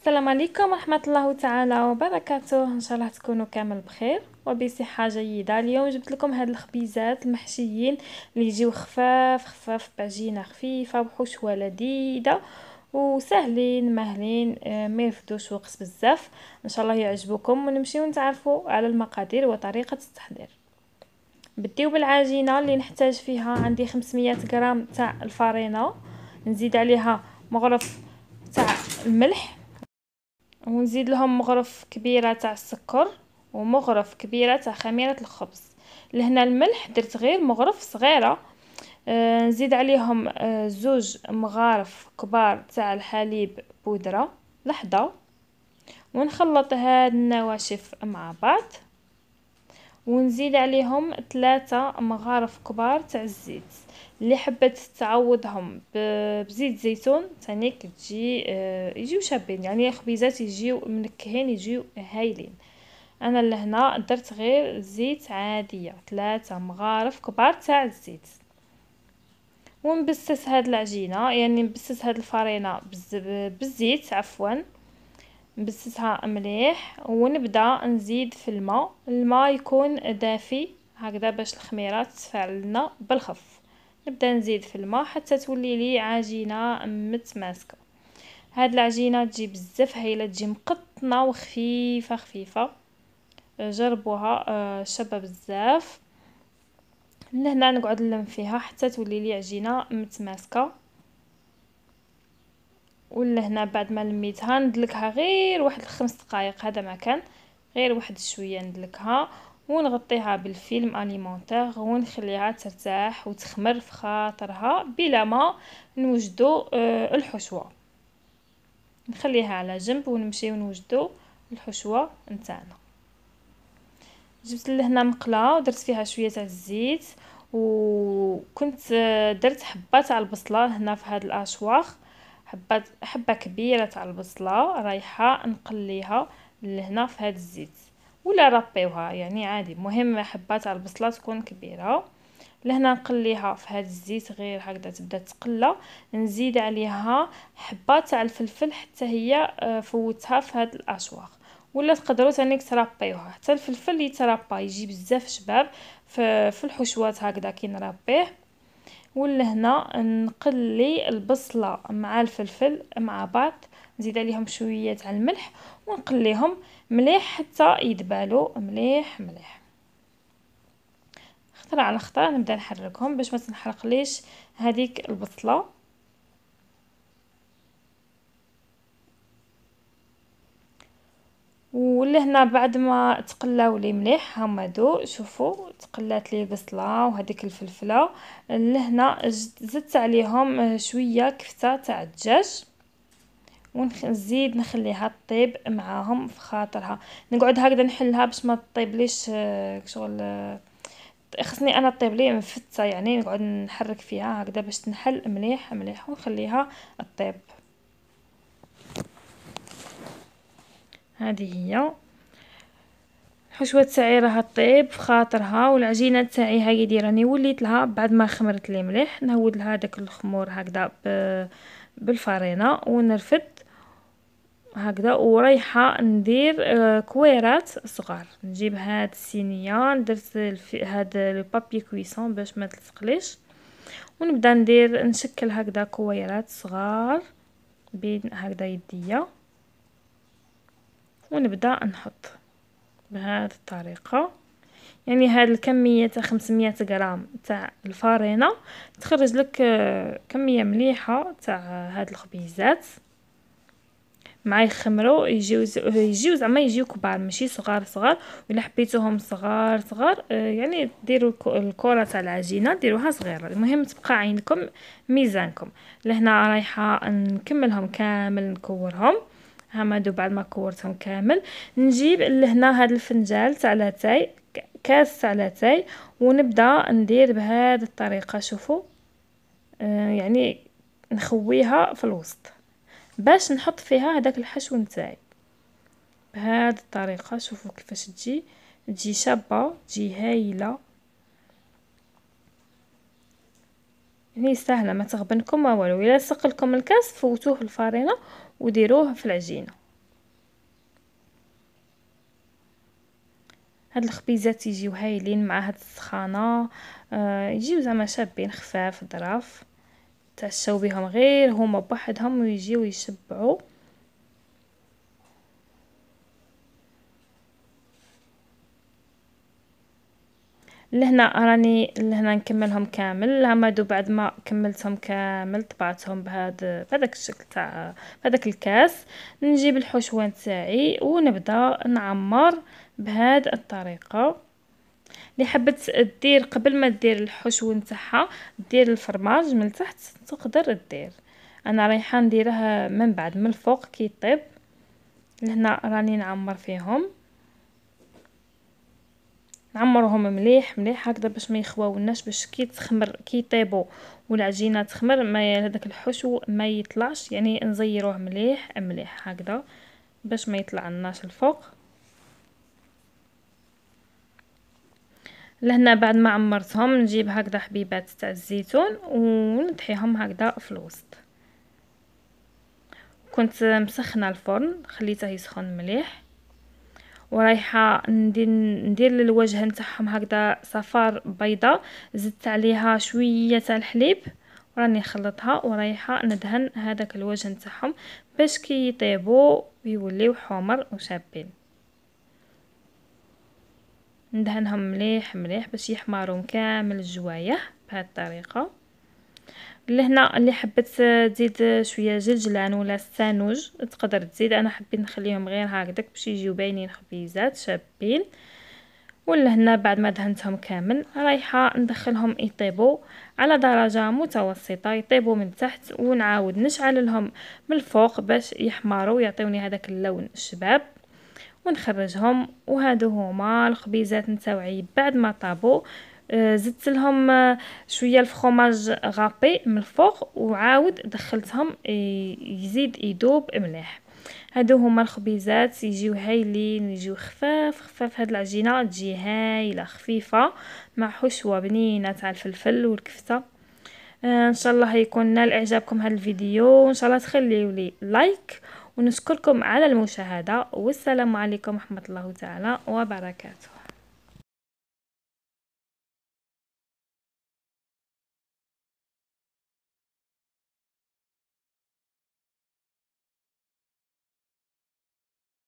السلام عليكم ورحمة الله تعالى وبركاته ان شاء الله تكونوا كامل بخير وبصحة جيدة اليوم جبت لكم هاد الخبيزات المحشيين اللي يجيو خفاف خفاف بعجينة خفيفة وحشوة لذيذة وسهلين مهلين آه، ما يفدوش وقت بزاف ان شاء الله يعجبوكم ونمشيو نتعرفوا على المقادير وطريقة التحضير بديو بالعجينة اللي نحتاج فيها عندي 500 غرام تاع الفرينة نزيد عليها مغرف تاع الملح ونزيد لهم مغرف كبيره تاع السكر ومغرف كبيره تاع خميره الخبز لهنا الملح درت غير مغرف صغيره آه، نزيد عليهم آه، زوج مغارف كبار تاع الحليب بودره لحظه ونخلط هاد النواشف مع بعض ونزيد عليهم ثلاثة مغارف كبار تاع الزيت اللي حبت تعوضهم بزيت زيتون ثاني كتجي آه، يجيو شابين يعني الخبيزات يجيو منكهين يجيو هايلين انا لهنا درت غير زيت عاديه ثلاثة مغارف كبار تاع الزيت ونبسس هاد العجينه يعني نبسس هاد الفرينه بالزيت عفوا نبسسها مليح ونبدا نزيد في الماء الماء يكون دافي هكذا باش الخميره تتفاعل لنا بالخف نبدا نزيد في الماء حتى تولي لي عجينه متماسكه هاد العجينه تجي بزاف هايله تجي مقطنه وخفيفه خفيفه جربوها آه، شابه بزاف من هنا نقعد نلم فيها حتى تولي لي عجينه متماسكه ولهنا بعد ما لميتها ندلكها غير واحد الخمس دقائق هذا ما كان غير واحد شويه ندلكها ونغطيها بالفيلم اليمونتير ونخليها ترتاح وتخمر في خاطرها بلا ما نوجدو آه، الحشوه نخليها على جنب ونمشي نوجدو الحشوه نتاعنا جبت لهنا مقله ودرت فيها شويه تاع الزيت وكنت آه، درت حبه تاع البصله هنا في هذا الاشواخ حبه حبه كبيره تاع البصله رايحه نقليها لهنا في هذا الزيت ولا ربيوها يعني عادي مهم حبه تاع البصله تكون كبيره لهنا نقليها في هذا الزيت غير هكذا تبدا تقلى نزيد عليها حبه تاع الفلفل حتى هي آه، فوتها في هذا الاشواق ولا تقدروا ثاني ترابيوها حتى الفلفل يترابى يجي بزاف شباب في الحشوات هكذا كي نربيه ولهنا نقلي البصله مع الفلفل مع بعض نزيد عليهم شويه تاع الملح ونقليهم مليح حتى يدبالوا مليح مليح خطره على خطره نبدا نحركهم باش ما تنحرقليش هذيك البصله ولهنا بعد ما تقلاو لي مليح هما هادو شوفوا تقلات لي البصله وهذيك الفلفله لهنا زدت عليهم شويه كفته تاع الدجاج ونزيد نخليها طيب معاهم في خاطرها نقعد هكذا نحلها باش ما تطيبليش آه، شغل آه، خصني انا طيب لي مفته يعني نقعد نحرك فيها هكذا باش تنحل مليح مليح ونخليها طيب هذه هي الحشوه تاعي راها طيب في خاطرها والعجينه تاعي هاي دي راني وليت لها بعد ما خمرت لي مليح نهود لها داك الخمور هكذا بالفرينه ونرفد هكذا ورايحه ندير آه، كويرات صغار نجيب هاد السينيه درت هاد البابي كويسون باش ما تلصقليش ونبدا ندير نشكل هكذا كويرات صغار بين هكذا يديه ونبدأ نحط بهذه الطريقة يعني هاد الكمية تاع 500 غرام تاع الفارينة تخرج لك آه، كمية مليحة تاع هاد الخبيزات مع يخمروا يجيو آه، يجيو زعما يجيو كبار ماشي صغار صغار ولا حبيتوهم صغار صغار آه، يعني ديروا الكره تاع العجينه ديروها صغيره المهم تبقى عينكم ميزانكم لهنا رايحه نكملهم كامل نكورهم هامادو بعد ما كورتهم كامل نجيب لهنا هذا الفنجال تاع لاتاي كاس تاع لاتاي ونبدا ندير بهذه الطريقه شوفوا آه، يعني نخويها في الوسط باش نحط فيها هذاك الحشو نتاعي بهذه الطريقه شوفوا كيفاش تجي تجي شابه تجي هايله يعني سهله ما تغبنكم ما والو الا لصق لكم الكاس فوتوه في الفرينه وديروه في العجينه هاد الخبيزات يجيو هايلين مع هاد السخانه آه يجيو زعما شابين خفاف ظراف تعشاو بهم غير هما بوحدهم ويجيو يشبعوا لهنا راني لهنا نكملهم كامل دو بعد ما كملتهم كامل طبعتهم بهذا بهذاك الشكل تاع بهذاك الكاس نجيب الحشوان تاعي ونبدا نعمر بهذه الطريقه اللي حبت دير قبل ما دير الحشو تاعها دير الفرماج من تحت تقدر دير انا رايحه نديرها من بعد من الفوق كي يطيب لهنا راني نعمر فيهم نعمرهم مليح مليح هكذا باش ما يخواولناش باش كي تخمر كي طيبوا والعجينه تخمر ما هذاك الحشو ما يطلعش يعني نزيروه مليح مليح هكذا باش ما يطلع لناش الفوق لهنا بعد ما عمرتهم نجيب هكذا حبيبات تاع الزيتون ونطحيهم هكذا في الوسط كنت مسخنه الفرن خليته يسخن مليح ورايحه ندير ندير للوجه نتاعهم هكذا صفار بيضه زدت عليها شويه تاع الحليب وراني نخلطها ورايحه ندهن هذاك الوجه نتاعهم باش كي يطيبوا ويوليو حمر وشابين ندهنهم مليح مليح باش يحمرون كامل الجوايه بهذه الطريقه لهنا اللي حبت تزيد شويه جلجلان ولا السانوج تقدر تزيد انا حبيت نخليهم غير هكذاك باش يجيو باينين خبيزات شابين ولهنا بعد ما دهنتهم كامل رايحه ندخلهم يطيبوا على درجه متوسطه يطيبوا من تحت ونعاود نشعل لهم من الفوق باش يحمروا يعطيوني هذاك اللون الشباب ونخرجهم وهادو هما الخبيزات نتاوعي بعد ما طابوا زدت لهم آه، شويه الفخوماج غابي من الفوق وعاود دخلتهم يزيد يذوب مليح هادو هما الخبيزات يجيو هايلين يجيو خفاف خفاف هاد العجينه تجي هايله خفيفه مع حشوه بنينه تاع الفلفل والكفته آه، ان شاء الله يكون نال اعجابكم هذا الفيديو وان شاء الله تخليوا لي لايك ونشكركم على المشاهده والسلام عليكم ورحمه الله تعالى وبركاته